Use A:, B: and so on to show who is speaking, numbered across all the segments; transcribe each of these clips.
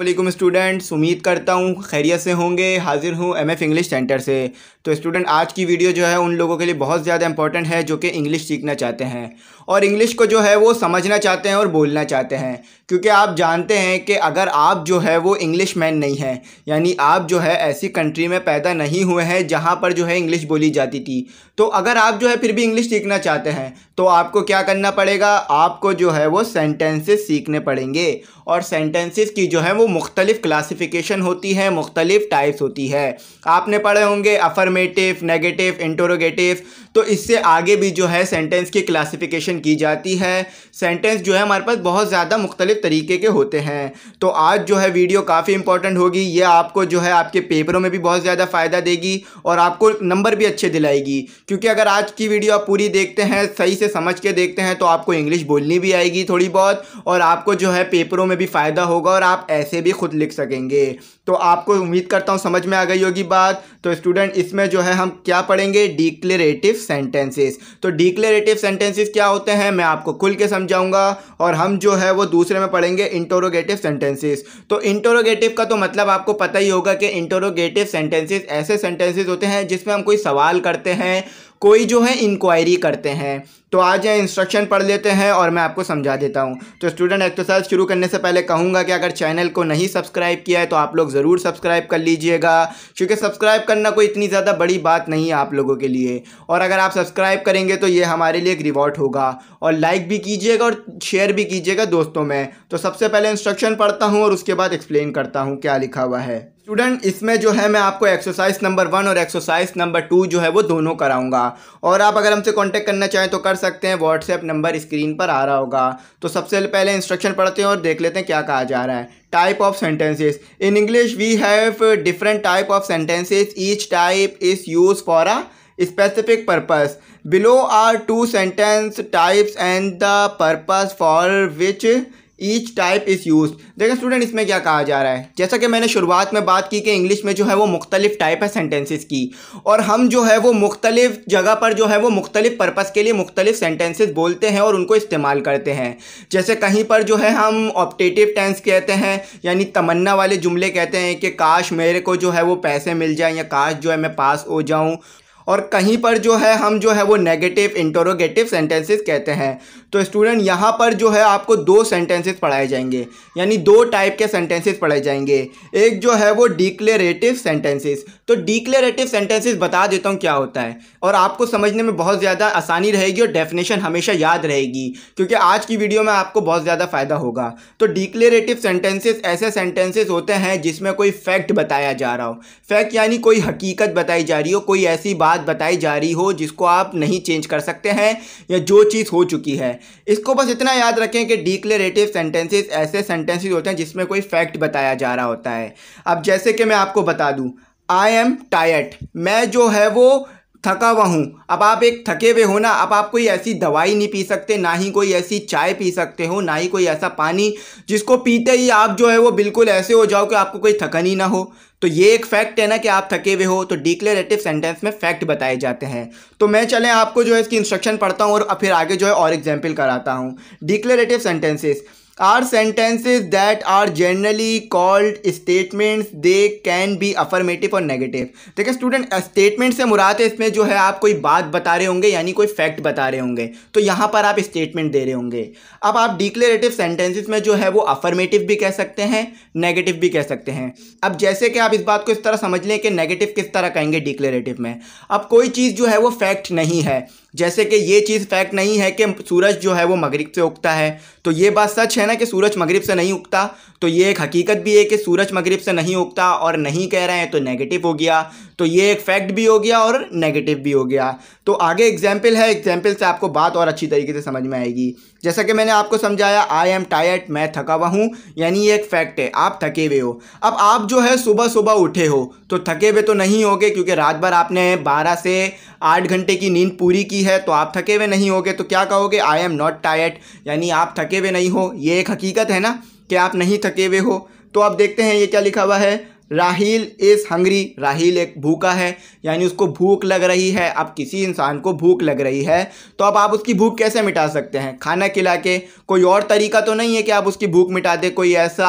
A: वालेकुम स्टूडेंट्स उम्मीद करता हूँ खैरियत से होंगे हाजिर हूँ एम एफ इंग्लिश सेंटर से तो स्टूडेंट आज की वीडियो जो है उन लोगों के लिए बहुत ज़्यादा इंपॉर्टेंट है जो कि इंग्लिश सीखना चाहते हैं और इंग्लिश को जो है वो समझना चाहते हैं और बोलना चाहते हैं क्योंकि आप जानते हैं कि अगर आप जो है वो इंग्लिश मैन नहीं हैं यानी आप जो है ऐसी कंट्री में पैदा नहीं हुए हैं जहाँ पर जो है इंग्लिश बोली जाती थी तो अगर आप जो है फिर भी इंग्लिश सीखना चाहते हैं तो आपको क्या करना पड़ेगा आपको जो है वो सेंटेंसेस सीखने पड़ेंगे और सेंटेंसेस की जो है वो मुख्तलिफ़ क्लासिफिकेशन होती है मुख्तलिफ़ टाइप्स होती है आपने पढ़े होंगे अफर्मेटिव नेगेटिव इंटोरोगेटिव तो इससे आगे भी जो है सेंटेंस की क्लासिफिकेशन की जाती है सेंटेंस जो है हमारे पास बहुत ज़्यादा मुख्तलिफ तरीके के होते हैं तो आज जो है वीडियो काफ़ी इंपॉर्टेंट होगी ये आपको जो है आपके पेपरों में भी बहुत ज़्यादा फ़ायदा देगी और आपको नंबर भी अच्छे दिलाएगी क्योंकि अगर आज की वीडियो आप पूरी देखते हैं सही से समझ के देखते हैं तो आपको इंग्लिश बोलनी भी आएगी थोड़ी बहुत और आपको जो है पेपरों में भी फ़ायदा होगा और आप ऐसे भी खुद लिख सकेंगे तो आपको उम्मीद करता हूँ समझ में आ गई होगी बात तो स्टूडेंट इसमें जो है हम क्या पढ़ेंगे डिक्लेरेटिव सेंटेंसेस तो डिक्लेरेटिव सेंटेंसेस क्या होते हैं मैं आपको खुल के समझाऊंगा और हम जो है वो दूसरे में पढ़ेंगे इंटोरोगेटिव सेंटेंसेस तो इंटोरोगेटिव का तो मतलब आपको पता ही होगा कि इंटोरोगेटिव सेंटेंसेस ऐसे सेंटेंसेस होते हैं जिसमें हम कोई सवाल करते हैं कोई जो है इंक्वायरी करते हैं तो आज यह इंस्ट्रक्शन पढ़ लेते हैं और मैं आपको समझा देता हूँ तो स्टूडेंट एक्सरसाइज शुरू करने से पहले कहूँगा कि अगर चैनल को नहीं सब्सक्राइब किया है तो आप लोग ज़रूर सब्सक्राइब कर लीजिएगा क्योंकि सब्सक्राइब करना कोई इतनी ज़्यादा बड़ी बात नहीं है आप लोगों के लिए और अगर आप सब्सक्राइब करेंगे तो ये हमारे लिए एक रिवॉर्ड होगा और लाइक भी कीजिएगा और शेयर भी कीजिएगा दोस्तों में तो सबसे पहले इंस्ट्रक्शन पढ़ता हूँ और उसके बाद एक्सप्लेन करता हूँ क्या लिखा हुआ है स्टूडेंट इसमें जो है मैं आपको एक्सरसाइज नंबर वन और एक्सरसाइज नंबर टू जो है वो दोनों कराऊंगा और आप अगर हमसे कांटेक्ट करना चाहें तो कर सकते हैं व्हाट्सएप नंबर स्क्रीन पर आ रहा होगा तो सबसे पहले इंस्ट्रक्शन पढ़ते हैं और देख लेते हैं क्या कहा जा रहा है type of sentences in English we have different type of sentences each type is use for a specific purpose below are two sentence types and the purpose for which each type is use देखें student इसमें क्या कहा जा रहा है जैसा कि मैंने शुरुआत में बात की कि इंग्लिश में जो है वो मुख्तलिफ टाइप है सेंटेंसेस की और हम जो है वो मुख्तलिफ जगह पर जो है वो मुख्तलिफ पर्पज़ के लिए मुख्तलिफ सेंटेंसेस बोलते हैं और उनको इस्तेमाल करते हैं जैसे कहीं पर जो है हम ऑप्टेटिव टेंस कहते हैं यानी तमन्ना वाले जुमले कहते हैं कि काश मेरे को जो है वो पैसे मिल जाए या काश जो है मैं पास हो जाऊँ और कहीं पर जो है हम जो है वो नेगेटिव इंटरोगेटिव सेंटेंसेस कहते हैं तो स्टूडेंट यहाँ पर जो है आपको दो सेंटेंसेस पढ़ाए जाएंगे यानी दो टाइप के सेंटेंसेस पढ़ाए जाएंगे एक जो है वो डिक्लेरेटिव सेंटेंसेस तो डिक्लेरेटिव सेंटेंसेस बता देता हूँ क्या होता है और आपको समझने में बहुत ज़्यादा आसानी रहेगी और डेफिनेशन हमेशा याद रहेगी क्योंकि आज की वीडियो में आपको बहुत ज़्यादा फ़ायदा होगा तो डिक्लेरेटिव सेंटेंसेस ऐसे सेंटेंसेस होते हैं जिसमें कोई फैक्ट बताया जा रहा हो फैक्ट यानी कोई हकीकत बताई जा रही हो कोई ऐसी बात बात बताई जा रही हो जिसको आप नहीं चेंज कर सकते हैं या जो चीज़ हो चुकी है इसको बस इतना याद रखें कि डिक्लेरेटिव सेंटेंसेस ऐसे सेंटेंसेस होते हैं जिसमें कोई फैक्ट बताया जा रहा होता है अब जैसे कि मैं आपको बता दूँ आई एम टायर्ड मैं जो है वो थका हुआ हूँ अब आप एक थके हुए हो ना अब आप कोई ऐसी दवाई नहीं पी सकते ना ही कोई ऐसी चाय पी सकते हो ना ही कोई ऐसा पानी जिसको पीते ही आप जो है वो बिल्कुल ऐसे हो जाओ कि आपको कोई थकन ही ना हो तो ये एक फैक्ट है ना कि आप थके हुए हो तो डिक्लेरेटिव सेंटेंस में फैक्ट बताए जाते हैं तो मैं चले आपको जो है इसकी इंस्ट्रक्शन पढ़ता हूँ और फिर आगे जो है और एग्जाम्पल कराता हूँ declarative sentences are sentences that are generally called statements they can be affirmative or negative देखिए स्टूडेंट स्टेटमेंट से मुराद है इसमें जो है आप कोई बात बता रहे होंगे यानी कोई फैक्ट बता रहे होंगे तो यहाँ पर आप स्टेटमेंट दे रहे होंगे अब आप डिक्लेरेटिव सेंटेंसेज में जो है वो अफर्मेटिव भी कह सकते हैं नेगेटिव भी कह सकते हैं अब जैसे कि आप इस बात को इस तरह समझ लें कि नेगेटिव किस तरह कहेंगे डिक्लेरेटिव में अब कोई चीज़ जो है वो फैक्ट नहीं है जैसे कि ये चीज़ फैक्ट नहीं है कि सूरज जो है वो मगरिब से उगता है तो ये बात सच है ना कि सूरज मगरिब से नहीं उगता तो ये एक हकीकत भी है कि सूरज मगरिब से नहीं उगता और नहीं कह रहे हैं तो नेगेटिव हो गया तो ये एक फैक्ट भी हो गया और नेगेटिव भी हो गया तो आगे एग्जाम्पल है एग्जाम्पल से आपको बात और अच्छी तरीके से समझ में आएगी जैसा कि मैंने आपको समझाया आई एम टायर्ड मैं थका हुआ हूँ यानी ये एक फैक्ट है आप थके हुए हो अब आप जो है सुबह सुबह उठे हो तो थके हुए तो नहीं होगे क्योंकि रात भर आपने बारह से आठ घंटे की नींद पूरी की है तो आप थके हुए नहीं होगे तो क्या कहोगे आई एम नॉट टायर्ड यानी आप थके हुए नहीं हो ये एक हकीकत है ना कि आप नहीं थके हुए हो तो आप देखते हैं ये क्या लिखा हुआ है राहील इस हंगरी राहील एक भूखा है यानी उसको भूख लग रही है अब किसी इंसान को भूख लग रही है तो अब आप उसकी भूख कैसे मिटा सकते हैं खाना खिला के कोई और तरीका तो नहीं है कि आप उसकी भूख मिटा दें कोई ऐसा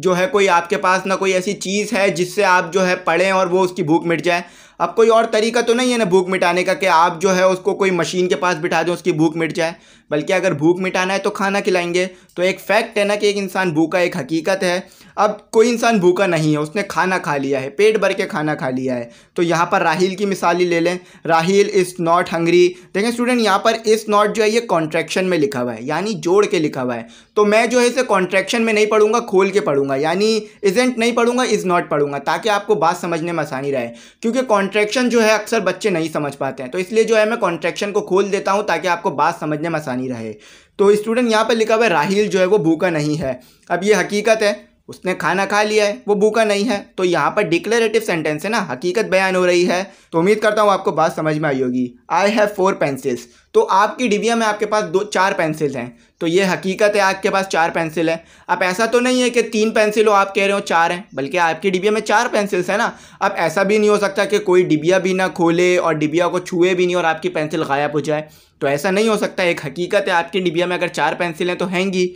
A: जो है कोई आपके पास ना कोई ऐसी चीज़ है जिससे आप जो है पढ़ें और वो उसकी भूख मिट जाए अब कोई और तरीका तो नहीं है ना भूख मिटाने का कि आप जो है उसको कोई मशीन के पास बिठा दें उसकी भूख मिट जाए बल्कि अगर भूख मिटाना है तो खाना खिलाएंगे तो एक फैक्ट है ना कि एक इंसान भूखा एक हकीकत है अब कोई इंसान भूखा नहीं है उसने खाना खा लिया है पेट भर के खाना खा लिया है तो यहाँ पर राहील की मिसाल ही ले लें राहील इज़ नॉट हंग्री देखें स्टूडेंट यहाँ पर इज़ नॉट जो है ये कॉन्ट्रैक्शन में लिखा हुआ है यानी जोड़ के लिखा हुआ है तो मैं जो है इसे कॉन्ट्रैक्शन में नहीं पढ़ूंगा खोल के पढ़ूंगा यानी इजेंट नहीं पढ़ूंगा इज़ नॉट पढ़ूंगा ताकि आपको बात समझने में आसानी रहे क्योंकि कॉन्ट्रैक्शन जो है अक्सर बच्चे नहीं समझ पाते हैं तो इसलिए जो है मैं कॉन्ट्रैक्शन को खोल देता हूँ ताकि आपको बात समझने में आसानी पानी रहे तो स्टूडेंट यहाँ पर लिखा हुआ है राहील जो है वो भूखा नहीं है अब ये हकीकत है उसने खाना खा लिया है वो भूखा नहीं है तो यहाँ पर डिक्लेरेटिव सेंटेंस है ना हकीकत बयान हो रही है तो उम्मीद करता हूँ आपको बात समझ में आई होगी आई हैव फोर पेंसिल्स तो आपकी डिबिया में आपके पास दो चार पेंसिल हैं तो ये हकीकत है आपके पास चार पेंसिल है अब ऐसा तो नहीं है कि तीन पेंसिल हो आप कह रहे हो चार हैं बल्कि आपकी डिबिया में चार पेंसिल्स हैं ना अब ऐसा भी नहीं हो सकता कि कोई डिबिया भी ना खोले और डिबिया को छुए भी नहीं और आपकी पेंसिल गायब हो जाए तो ऐसा नहीं हो सकता एक हकीकत है आपकी डिबिया में अगर चार पेंसिल हैं तो हैंगी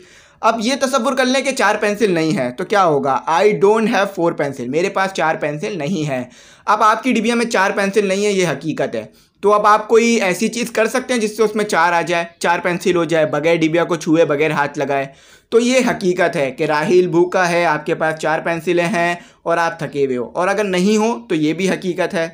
A: अब ये तस्वुर कर लें कि चार पेंसिल नहीं है तो क्या होगा I don't have four pencil मेरे पास चार पेंसिल नहीं है अब आपकी डिबिया में चार पेंसिल नहीं है ये हकीकत है तो अब आप कोई ऐसी चीज़ कर सकते हैं जिससे उसमें चार आ जाए चार पेंसिल हो जाए बगैर डिबिया को छुए बगैर हाथ लगाए तो ये हकीकत है कि राहिल भूखा है आपके पास चार पेंसिलें हैं और आप थके हुए हो और अगर नहीं हो तो ये भी हकीकत है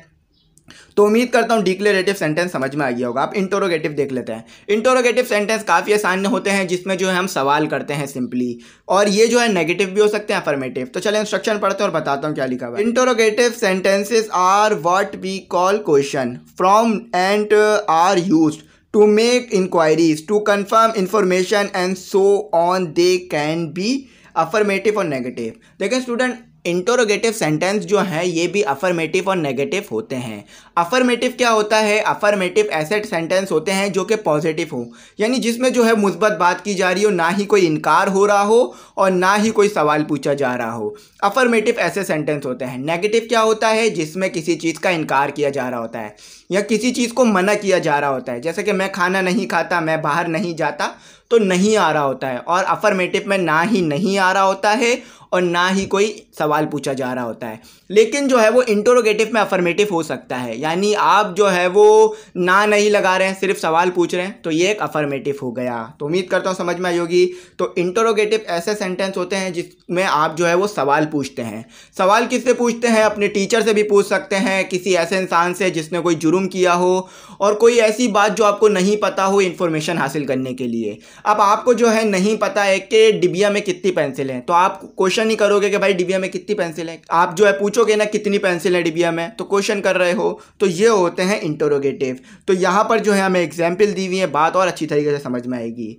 A: तो उम्मीद करता हूँ डिक्लेरेटिव सेंटेंस समझ में आ गया होगा आप इंटोरोगेटिव देख लेते हैं इंटोरोगेटिव सेंटेंस काफ़ी आसान होते हैं जिसमें जो है हम सवाल करते हैं सिंपली और ये जो है नेगेटिव भी हो सकते हैं अफर्मेटिव तो चले इंस्ट्रक्शन पढ़ते हैं और बताता हूँ क्या लिखा हुआ है interrogative sentences are what we call question from and are use to make inquiries to confirm information and so on they can be affirmative or negative देखें स्टूडेंट इंटोरोगेटिव सेंटेंस जो हैं ये भी अफर्मेटिव और नेगेटिव होते हैं affirmative क्या होता है अफर्मेटिव ऐसे सेंटेंस होते हैं जो कि पॉजिटिव हो यानी जिसमें जो है मुस्बत बात की जा रही हो ना ही कोई इनकार हो रहा हो और ना ही कोई सवाल पूछा जा रहा हो अफर्मेटिव ऐसे सेंटेंस होते हैं नेगेटिव क्या होता है जिसमें किसी चीज़ का इनकार किया जा रहा होता है या किसी चीज़ को मना किया जा रहा होता है जैसे कि मैं खाना नहीं खाता मैं बाहर नहीं जाता तो नहीं आ रहा होता है और अफर्मेटिव में ना ही नहीं आ रहा होता है और ना ही कोई सवाल पूछा जा रहा होता है लेकिन जो है वो इंटोरोगेटिव में अफर्मेटिव हो सकता है यानी आप जो है वो ना नहीं लगा रहे हैं सिर्फ सवाल पूछ रहे हैं तो ये एक अफर्मेटिव हो गया तो उम्मीद करता हूँ समझ में आई होगी तो इंटोरोगेटिव ऐसे सेंटेंस होते हैं जिसमें आप जो है वो सवाल पूछते हैं सवाल किससे पूछते हैं अपने टीचर से भी पूछ सकते हैं किसी ऐसे इंसान से जिसने कोई जुर्म किया हो और कोई ऐसी बात जो आपको नहीं पता हो इन्फॉर्मेशन हासिल करने के लिए अब आपको जो है नहीं पता है कि डिबिया में कितनी पेंसिल हैं तो आप क्वेश्चन क्वेश्चन ही करोगे कि भाई डिबिया में कितनी पेंसिल है आप जो है पूछोगे ना कितनी पेंसिल है डिबिया में तो क्वेश्चन कर रहे हो तो ये होते हैं इंटरोगेटिव तो यहाँ पर जो है हमें एग्जाम्पल दी हुई है बात और अच्छी तरीके से समझ में आएगी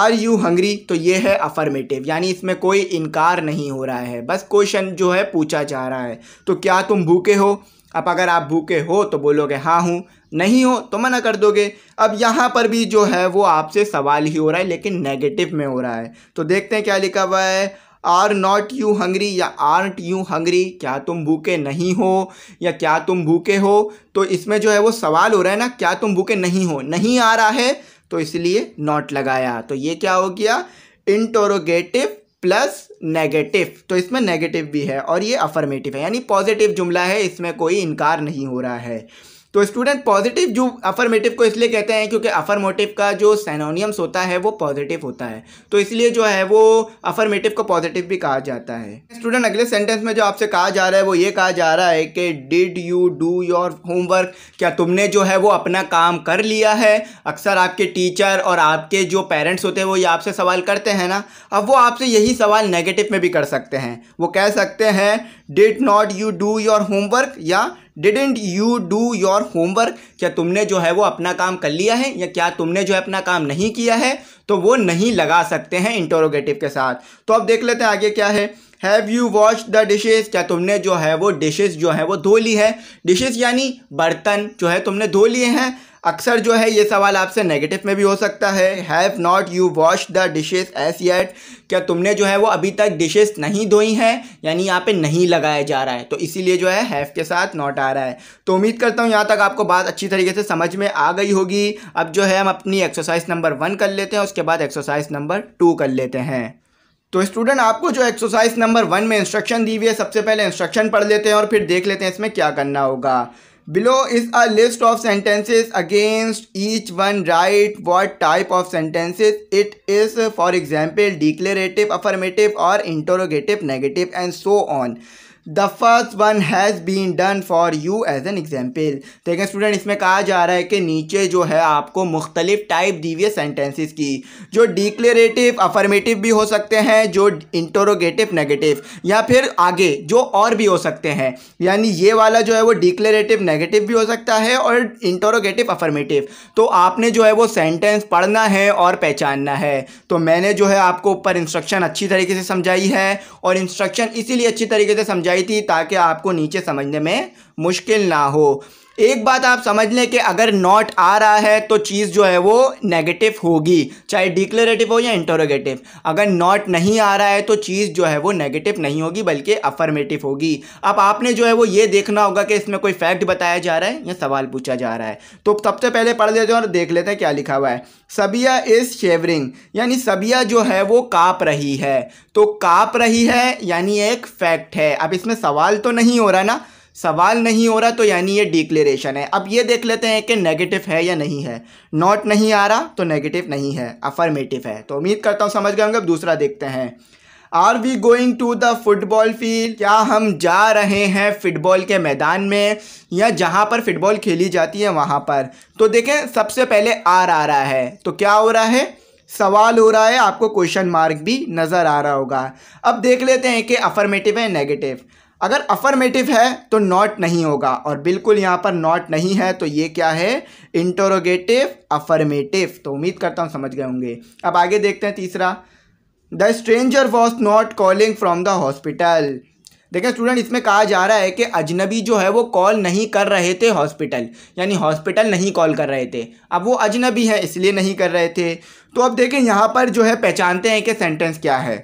A: आर यू हंग्री तो ये है अफर्मेटिव यानी इसमें कोई इनकार नहीं हो रहा है बस क्वेश्चन जो है पूछा जा रहा है तो क्या तुम भूखे हो अब अगर आप भूखे हो तो बोलोगे हाँ हूँ नहीं हो तो मना कर दोगे अब यहाँ पर भी जो है वो आपसे सवाल ही हो रहा है लेकिन नेगेटिव में हो रहा है तो देखते हैं क्या लिखा हुआ है आर नॉट यू हंगरी या आर्ट यू हंगरी क्या तुम भूखे नहीं हो या क्या तुम भूखे हो तो इसमें जो है वो सवाल हो रहा है ना क्या तुम भूखे नहीं हो नहीं आ रहा है तो इसलिए नॉट लगाया तो ये क्या हो गया इंटोरोगेटिव प्लस नेगेटिव तो इसमें नेगेटिव भी है और ये अफर्मेटिव है यानी पॉजिटिव जुमला है इसमें कोई इनकार नहीं हो रहा है तो स्टूडेंट पॉजिटिव जो अफर्मेटिव को इसलिए कहते हैं क्योंकि अफर्मेटिव का जो सैनोनियम्स होता है वो पॉजिटिव होता है तो इसलिए जो है वो अफर्मेटिव को पॉजिटिव भी कहा जाता है स्टूडेंट अगले सेंटेंस में जो आपसे कहा जा रहा है वो ये कहा जा रहा है कि did you do your homework क्या तुमने जो है वो अपना काम कर लिया है अक्सर आपके टीचर और आपके जो पेरेंट्स होते हैं वो ये आपसे सवाल करते हैं ना अब वो आपसे यही सवाल नेगेटिव में भी कर सकते हैं वो कह सकते हैं did not you do your homework या didn't you do your homework क्या तुमने जो है वो अपना काम कर लिया है या क्या तुमने जो है अपना काम नहीं किया है तो वो नहीं लगा सकते हैं इंटरोगेटिव के साथ तो अब देख लेते हैं आगे क्या है have you wash the dishes क्या तुमने जो है वो डिशेज जो है वो धो ली है डिशेज यानी बर्तन जो है तुमने धो लिए हैं अक्सर जो है ये सवाल आपसे नेगेटिव में भी हो सकता है have not you wash the dishes as yet क्या तुमने जो है वो अभी तक डिशेस नहीं धोई हैं यानी यहाँ पे नहीं लगाया जा रहा है तो इसीलिए जो है हैव के साथ नॉट आ रहा है तो उम्मीद करता हूँ यहाँ तक आपको बात अच्छी तरीके से समझ में आ गई होगी अब जो है हम अपनी एक्सरसाइज नंबर वन कर लेते हैं उसके बाद एक्सरसाइज नंबर टू कर लेते हैं तो स्टूडेंट आपको जो एक्सरसाइज नंबर वन में इंस्ट्रक्शन दी हुई है सबसे पहले इंस्ट्रक्शन पढ़ लेते हैं और फिर देख लेते हैं इसमें क्या करना होगा Below is a list of sentences against each one write what type of sentences it is for example declarative, affirmative or interrogative, negative and so on. The first one has been done for you as an example देखें student इसमें कहा जा रहा है कि नीचे जो है आपको मुख्तलिफ टाइप दी हुई है सेंटेंसेस की जो डिक्लेरेटिव अफर्मेटिव भी हो सकते हैं जो इंटोरोगेटिव नेगेटिव या फिर आगे जो और भी हो सकते हैं यानी ये वाला जो है वो डिक्लेरेटिव नेगेटिव भी हो सकता है और इंटोरोगेटिव अफर्मेटिव तो आपने जो है वो सेंटेंस पढ़ना है और पहचानना है तो मैंने जो है आपको ऊपर इंस्ट्रक्शन अच्छी तरीके से समझाई है और इंस्ट्रक्शन इसीलिए अच्छी तरीके से समझाई गई थी ताकि आपको नीचे समझने में मुश्किल ना हो एक बात आप समझ लें कि अगर नॉट आ रहा है तो चीज़ जो है वो नेगेटिव होगी चाहे डिक्लेरेटिव हो या इंटरोगेटिव अगर नॉट नहीं आ रहा है तो चीज़ जो है वो नेगेटिव नहीं होगी बल्कि अफर्मेटिव होगी अब आपने जो है वो ये देखना होगा कि इसमें कोई फैक्ट बताया जा रहा है या सवाल पूछा जा रहा है तो सबसे पहले पढ़ लेते हैं और देख लेते हैं क्या लिखा हुआ है सबिया इज़ शेवरिंग यानी सबिया जो है वो काँप रही है तो काँप रही है यानी एक फैक्ट है अब इसमें सवाल तो नहीं हो रहा ना सवाल नहीं हो रहा तो यानी ये डिक्लेरेशन है अब ये देख लेते हैं कि नेगेटिव है या नहीं है नॉट नहीं आ रहा तो नेगेटिव नहीं है अफर्मेटिव है तो उम्मीद करता हूँ समझ गए होंगे अब दूसरा देखते हैं are we going to the football field क्या हम जा रहे हैं फुटबॉल के मैदान में या जहाँ पर फुटबॉल खेली जाती है वहाँ पर तो देखें सबसे पहले आर आ रहा है तो क्या हो रहा है सवाल हो रहा है आपको क्वेश्चन मार्क भी नज़र आ रहा होगा अब देख लेते हैं कि अफर्मेटिव है नेगेटिव अगर अफर्मेटिव है तो नॉट नहीं होगा और बिल्कुल यहाँ पर नॉट नहीं है तो ये क्या है इंटरोगेटिव अफर्मेटिव तो उम्मीद करता हूँ समझ गए होंगे अब आगे देखते हैं तीसरा the stranger was not calling from the hospital देखें स्टूडेंट इसमें कहा जा रहा है कि अजनबी जो है वो कॉल नहीं कर रहे थे हॉस्पिटल यानी हॉस्पिटल नहीं कॉल कर रहे थे अब वो अजनबी है इसलिए नहीं कर रहे थे तो अब देखें यहाँ पर जो है पहचानते हैं कि सेंटेंस क्या है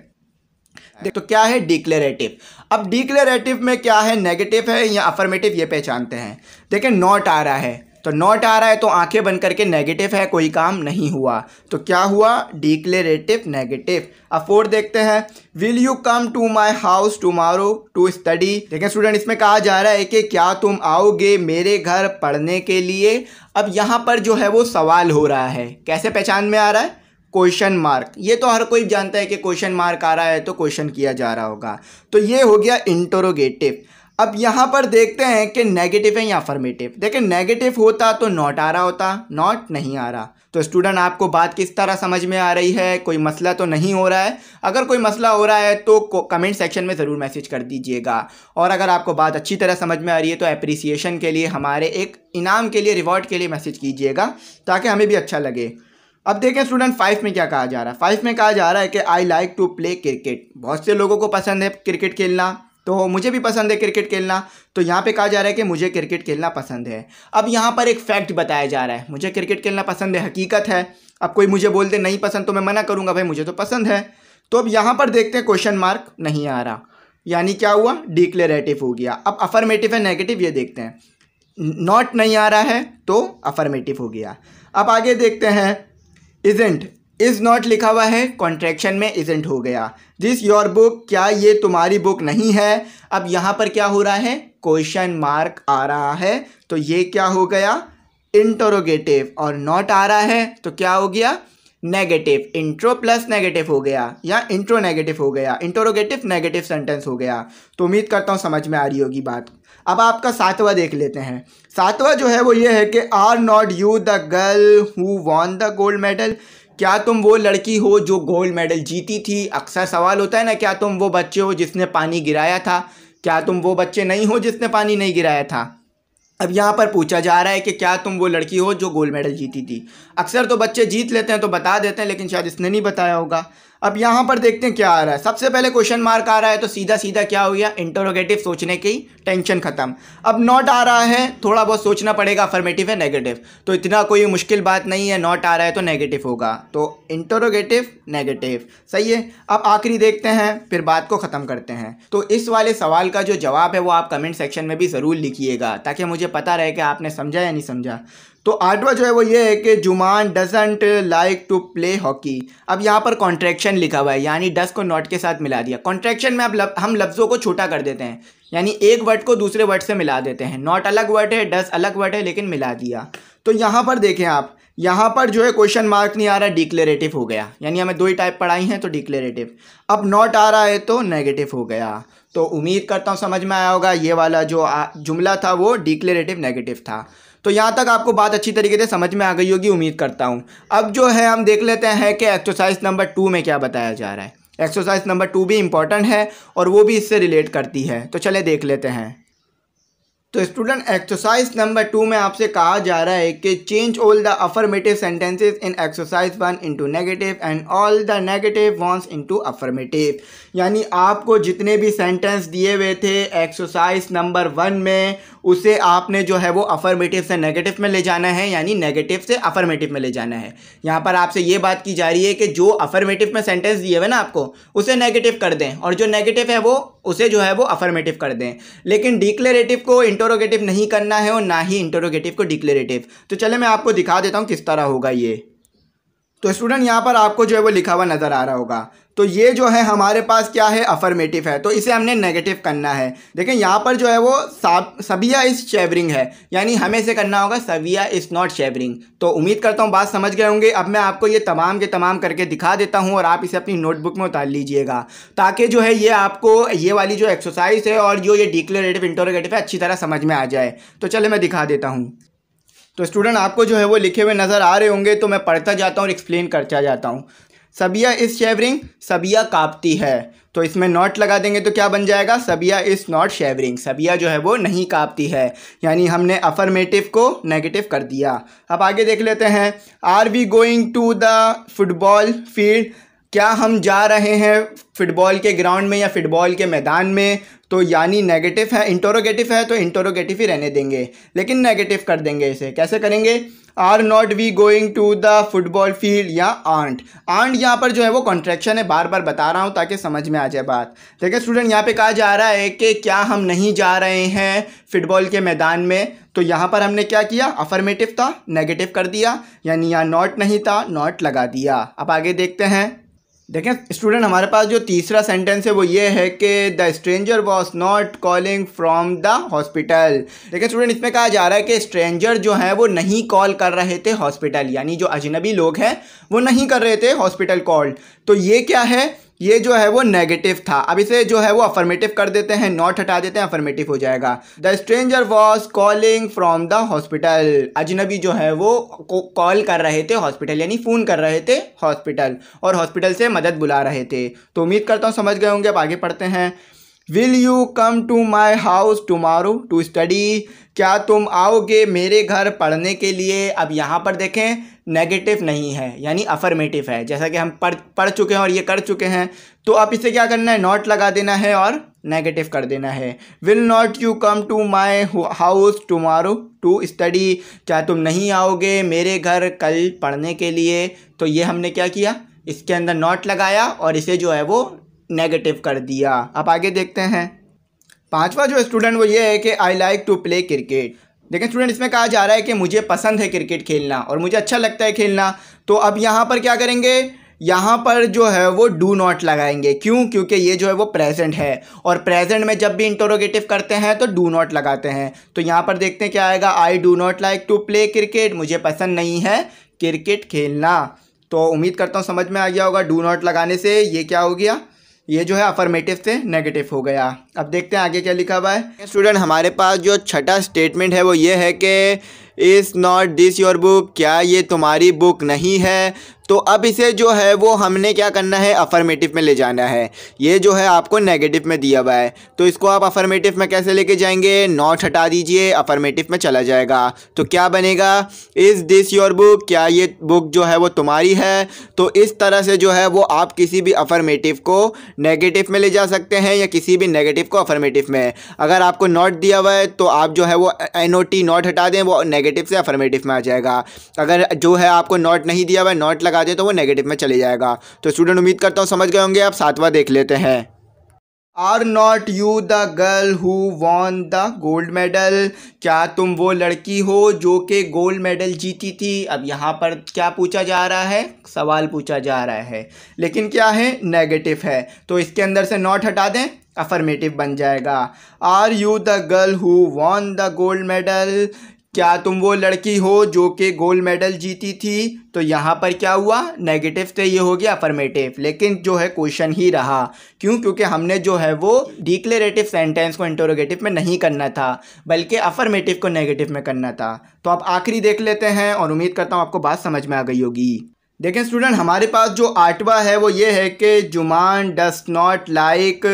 A: देखो तो क्या है डिक्लेरेटिव अब डिक्लेरेटिव में क्या है नेगेटिव है या अफर्मेटिव ये पहचानते हैं देखें नॉट आ रहा है तो नॉट आ रहा है तो आंखें बंद करके नेगेटिव है कोई काम नहीं हुआ तो क्या हुआ डिक्लेरेटिव नेगेटिव अब फोर देखते हैं will you come to my house tomorrow to study देखें स्टूडेंट इसमें कहा जा रहा है कि क्या तुम आओगे मेरे घर पढ़ने के लिए अब यहाँ पर जो है वो सवाल हो रहा है कैसे पहचान में आ रहा है क्वेश्चन मार्क ये तो हर कोई जानता है कि क्वेश्चन मार्क आ रहा है तो क्वेश्चन किया जा रहा होगा तो ये हो गया इंटरोगेटिव अब यहाँ पर देखते हैं कि नेगेटिव है या अफर्मेटिव देखिए नेगेटिव होता तो नॉट आ रहा होता नॉट नहीं आ रहा तो स्टूडेंट आपको बात किस तरह समझ में आ रही है कोई मसला तो नहीं हो रहा है अगर कोई मसला हो रहा है तो कमेंट सेक्शन में ज़रूर मैसेज कर दीजिएगा और अगर आपको बात अच्छी तरह समझ में आ रही है तो अप्रिसिएशन के लिए हमारे एक इनाम के लिए रिवॉर्ड के लिए मैसेज कीजिएगा ताकि हमें भी अच्छा लगे अब देखें स्टूडेंट फाइव में क्या कहा जा रहा है फाइव में कहा जा रहा है कि I like to play cricket बहुत से लोगों को पसंद है क्रिकेट खेलना तो मुझे भी पसंद है क्रिकेट खेलना तो यहाँ पे कहा जा रहा है कि मुझे क्रिकेट खेलना पसंद है अब यहाँ पर एक फैक्ट बताया जा रहा है मुझे क्रिकेट खेलना पसंद है हकीकत है अब कोई मुझे बोल दे नहीं पसंद तो मैं मना करूँगा भाई मुझे तो पसंद है तो अब यहाँ पर देखते हैं क्वेश्चन मार्क नहीं आ रहा यानी क्या हुआ डिक्लेरेटिव हो गया अब अफर्मेटिव है नेगेटिव ये देखते हैं नॉट नहीं आ रहा है तो अफर्मेटिव हो गया अब आगे देखते हैं इजेंट इज़ नॉट लिखा हुआ है कॉन्ट्रैक्शन में इजेंट हो गया दिस योर बुक क्या ये तुम्हारी बुक नहीं है अब यहाँ पर क्या हो रहा है क्वेश्चन मार्क आ रहा है तो ये क्या हो गया इंटरोगेटिव और नॉट आ रहा है तो क्या हो गया नेगेटिव इंट्रो प्लस नेगेटिव हो गया या इंट्रो नेगेटिव हो गया इंटरोगेटिव नेगेटिव सेंटेंस हो गया तो उम्मीद करता हूँ समझ में आ रही होगी बात अब आपका सातवा देख लेते हैं सातवा जो है वो ये है कि are not you the girl who won the gold medal क्या तुम वो लड़की हो जो गोल्ड मेडल जीती थी अक्सर सवाल होता है ना क्या तुम वो बच्चे हो जिसने पानी गिराया था क्या तुम वो बच्चे नहीं हो जिसने पानी नहीं गिराया था अब यहाँ पर पूछा जा रहा है कि क्या तुम वो लड़की हो जो गोल्ड मेडल जीती थी अक्सर तो बच्चे जीत लेते हैं तो बता देते हैं लेकिन शायद इसने नहीं बताया होगा अब यहाँ पर देखते हैं क्या आ रहा है सबसे पहले क्वेश्चन मार्क आ रहा है तो सीधा सीधा क्या हो गया इंटरोगेटिव सोचने की टेंशन खत्म अब नॉट आ रहा है थोड़ा बहुत सोचना पड़ेगा अफर्मेटिव है नेगेटिव तो इतना कोई मुश्किल बात नहीं है नॉट आ रहा है तो नेगेटिव होगा तो इंटरोगेटिव नेगेटिव सही है अब आखिरी देखते हैं फिर बात को ख़त्म करते हैं तो इस वाले सवाल का जो जवाब है वो आप कमेंट सेक्शन में भी ज़रूर लिखिएगा ताकि मुझे पता रहे कि आपने समझा या नहीं समझा तो आठवा जो है वो ये है कि Juman doesn't like to play hockey अब यहाँ पर कॉन्ट्रैक्शन लिखा हुआ है यानी डस को नॉट के साथ मिला दिया कॉन्ट्रैक्शन में अब लब, हम लफ्ज़ों को छोटा कर देते हैं यानी एक वर्ड को दूसरे वर्ड से मिला देते हैं नॉट अलग वर्ड है डस अलग वर्ड है लेकिन मिला दिया तो यहाँ पर देखें आप यहाँ पर जो है क्वेश्चन मार्क नहीं आ रहा डिक्लेरेटिव हो गया यानी हमें दो ही टाइप पढ़ाई हैं तो डिक्लेरेटिव अब नॉट आ रहा है तो नेगेटिव हो गया तो उम्मीद करता हूँ समझ में आया होगा ये वाला जो जुमला था वो डिक्लेरेटिव नेगेटिव था तो यहाँ तक आपको बात अच्छी तरीके से समझ में आ गई होगी उम्मीद करता हूँ अब जो है हम देख लेते हैं कि एक्सरसाइज नंबर टू में क्या बताया जा रहा है एक्सरसाइज नंबर टू भी इम्पॉर्टेंट है और वो भी इससे रिलेट करती है तो चले देख लेते हैं तो स्टूडेंट एक्सरसाइज नंबर टू में आपसे कहा जा रहा है कि change all the affirmative sentences in exercise one into negative and all the negative ones into affirmative यानी आपको जितने भी सेंटेंस दिए हुए थे एक्सरसाइज नंबर वन में उसे आपने जो है वो अफर्मेटिव से नेगेटिव में ले जाना है यानी नेगेटिव से अफर्मेटिव में ले जाना है यहाँ पर आपसे ये बात की जा रही है कि जो अफर्मेटिव में सेंटेंस दिए हुए ना आपको उसे नेगेटिव कर दें और जो नेगेटिव है वो उसे जो है वो अफर्मेटिव कर दें लेकिन डिक्लेरेटिव को इंटो इंटरोगेटिव नहीं करना है और ना ही इंटरोगेटिव को डिक्लेरेटिव तो चले मैं आपको दिखा देता हूँ किस तरह होगा ये तो स्टूडेंट यहाँ पर आपको जो है वो लिखा हुआ नज़र आ रहा होगा तो ये जो है हमारे पास क्या है अफर्मेटिव है तो इसे हमने नेगेटिव करना है देखें यहाँ पर जो है वो सबिया इज़ शेवरिंग है यानी हमें इसे करना होगा सबिया इज़ नॉट शेवरिंग तो उम्मीद करता हूँ बात समझ गए होंगे अब मैं आपको ये तमाम के तमाम करके दिखा देता हूँ और आप इसे अपनी नोटबुक में उतार लीजिएगा ताकि जो है ये आपको ये वाली जो एक्सरसाइज है और जो ये डिक्लेरेटिव इंटरोगेटिव है अच्छी तरह समझ में आ जाए तो चले मैं दिखा देता हूँ तो स्टूडेंट आपको जो है वो लिखे हुए नज़र आ रहे होंगे तो मैं पढ़ता जाता हूँ और एक्सप्लेन करता जाता हूँ सबिया इज़ शेवरिंग सबिया कापती है तो इसमें नॉट लगा देंगे तो क्या बन जाएगा सबिया इज़ नॉट शेवरिंग सबिया जो है वो नहीं कापती है यानी हमने अफर्मेटिव को नेगेटिव कर दिया अब आगे देख लेते हैं are we going to the football field क्या हम जा रहे हैं फुटबॉल के ग्राउंड में या फुटबॉल के मैदान में तो यानी नेगेटिव है इंटोरोगेटिव है तो इंटोरोगेटिव ही रहने देंगे लेकिन नेगेटिव कर देंगे इसे कैसे करेंगे are not we going to the football field या आंट आंट यहाँ पर जो है वो कॉन्ट्रेक्शन है बार बार बता रहा हूँ ताकि समझ में आ जाए बात देखिए स्टूडेंट यहाँ पे कहा जा रहा है कि क्या हम नहीं जा रहे हैं फुटबॉल के मैदान में तो यहाँ पर हमने क्या किया अफर्मेटिव था नेगेटिव कर दिया यानी यहाँ नॉट नहीं था नॉट लगा दिया अब आगे देखते हैं देखें स्टूडेंट हमारे पास जो तीसरा सेंटेंस है वो ये है कि the stranger was not calling from the hospital देखें स्टूडेंट इसमें कहा जा रहा है कि स्ट्रेंजर जो है वो नहीं कॉल कर रहे थे हॉस्पिटल यानी जो अजनबी लोग हैं वो नहीं कर रहे थे हॉस्पिटल कॉल तो ये क्या है ये जो है वो नेगेटिव था अब इसे जो है वो अफर्मेटिव कर देते हैं नॉट हटा देते हैं अफर्मेटिव हो जाएगा the stranger was calling from the hospital अजनबी जो है वो कॉल कर रहे थे हॉस्पिटल यानी फ़ोन कर रहे थे हॉस्पिटल और हॉस्पिटल से मदद बुला रहे थे तो उम्मीद करता हूँ समझ गए होंगे अब आगे पढ़ते हैं will you come to my house tomorrow to study क्या तुम आओगे मेरे घर पढ़ने के लिए अब यहाँ पर देखें नेगेटिव नहीं है यानी अफर्मेटिव है जैसा कि हम पढ़ पढ़ चुके हैं और ये कर चुके हैं तो अब इसे क्या करना है नॉट लगा देना है और नेगेटिव कर देना है will not you come to my house tomorrow to study क्या तुम नहीं आओगे मेरे घर कल पढ़ने के लिए तो ये हमने क्या किया इसके अंदर नॉट लगाया और इसे जो है वो नेगेटिव कर दिया अब आगे देखते हैं पांचवा जो स्टूडेंट वो ये है कि I like to play cricket देखें स्टूडेंट इसमें कहा जा रहा है कि मुझे पसंद है क्रिकेट खेलना और मुझे अच्छा लगता है खेलना तो अब यहाँ पर क्या करेंगे यहाँ पर जो है वो डू नॉट लगाएंगे क्यों क्योंकि ये जो है वो प्रेजेंट है और प्रेजेंट में जब भी इंटरोगेटिव करते हैं तो डू नॉट लगाते हैं तो यहाँ पर देखते हैं क्या आएगा I do not like to play cricket मुझे पसंद नहीं है क्रिकेट खेलना तो उम्मीद करता हूँ समझ में आ गया होगा डू नॉट लगाने से ये क्या हो गया ये जो है अफर्मेटिव से नेगेटिव हो गया अब देखते हैं आगे क्या लिखा हुआ है स्टूडेंट हमारे पास जो छठा स्टेटमेंट है वो ये है कि is not this your book क्या ये तुम्हारी बुक नहीं है तो अब इसे जो है वो हमने क्या करना है अफर्मेटिव में ले जाना है ये जो है आपको नेगेटिव में दिया हुआ है तो इसको आप अफर्मेटिव में कैसे लेके जाएंगे नॉट हटा दीजिए अफर्मेटिव में चला जाएगा तो क्या बनेगा इज़ दिस योर बुक क्या ये बुक जो है वो तुम्हारी है तो इस तरह से जो है वो आप किसी भी अफर्मेटिव को नेगेटिव में ले जा सकते हैं या किसी भी नेगेटिव को अफर्मेटिव में अगर आपको नॉट दिया हुआ है तो आप जो है वो एन ओ टी नॉट हटा दें वो नेगेटिव से अफर्मेटिव में आ जाएगा अगर जो है आपको नॉट नहीं दिया हुआ है नॉट लगा दें तो वो नेगेटिव में चले जाएगा तो स्टूडेंट उम्मीद करता हूँ समझ गए होंगे आप सातवा देख लेते हैं are not you the girl who won the gold medal क्या तुम वो लड़की हो जो कि गोल्ड मेडल जीती थी अब यहाँ पर क्या पूछा जा रहा है सवाल पूछा जा रहा है लेकिन क्या है नेगेटिव है तो इसके अंदर से नॉट हटा दें अफर्मेटिव बन जाएगा are you the girl who won the gold medal क्या तुम वो लड़की हो जो कि गोल्ड मेडल जीती थी तो यहाँ पर क्या हुआ नेगेटिव तो ये हो गया अफर्मेटिव लेकिन जो है क्वेश्चन ही रहा क्यों क्योंकि हमने जो है वो डिक्लेरेटिव सेंटेंस को इंटरोगेटिव में नहीं करना था बल्कि अफर्मेटिव को नेगेटिव में करना था तो आप आखिरी देख लेते हैं और उम्मीद करता हूँ आपको बात समझ में आ गई होगी देखें स्टूडेंट हमारे पास जो आठवा है वो ये है कि Juman does not like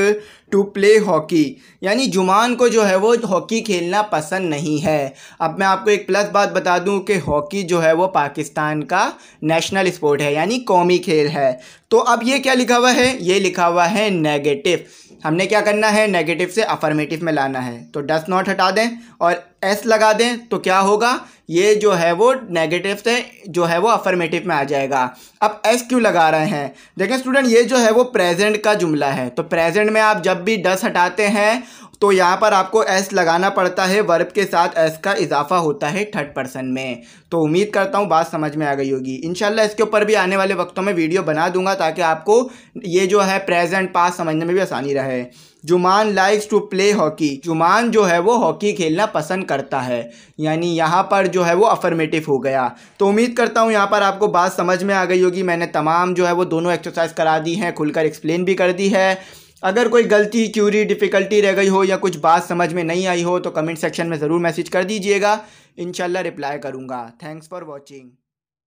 A: to play hockey यानी जुमान को जो है वो हॉकी खेलना पसंद नहीं है अब मैं आपको एक प्लस बात बता दूं कि हॉकी जो है वो पाकिस्तान का नेशनल स्पोर्ट है यानी कौमी खेल है तो अब ये क्या लिखा हुआ है ये लिखा हुआ है नेगेटिव हमने क्या करना है नेगेटिव से अफर्मेटिव में लाना है तो डस नॉट हटा दें और एस लगा दें तो क्या होगा ये जो है वो नेगेटिव से जो है वो अफर्मेटिव में आ जाएगा अब एस क्यों लगा रहे हैं देखें स्टूडेंट ये जो है वो प्रेजेंट का जुमला है तो प्रेजेंट में आप जब भी डस हटाते हैं तो यहाँ पर आपको एस लगाना पड़ता है वर्ब के साथ एस का इजाफा होता है थर्ड पर्सन में तो उम्मीद करता हूँ बात समझ में आ गई होगी इनशाला इसके ऊपर भी आने वाले वक्तों में वीडियो बना दूंगा ताकि आपको ये जो है प्रेजेंट पास समझने में भी आसानी रहे Juman likes to play hockey Juman जो है वो हॉकी खेलना पसंद करता है यानी यहाँ पर जो है वो अफर्मेटिव हो गया तो उम्मीद करता हूँ यहाँ पर आपको बात समझ में आ गई होगी मैंने तमाम जो है वो दोनों एक्सरसाइज करा दी हैं खुलकर एक्सप्लेन भी कर दी है अगर कोई गलती क्यूरी डिफ़िकल्टी रह गई हो या कुछ बात समझ में नहीं आई हो तो कमेंट सेक्शन में ज़रूर मैसेज कर दीजिएगा इन रिप्लाई करूँगा थैंक्स फॉर वॉचिंग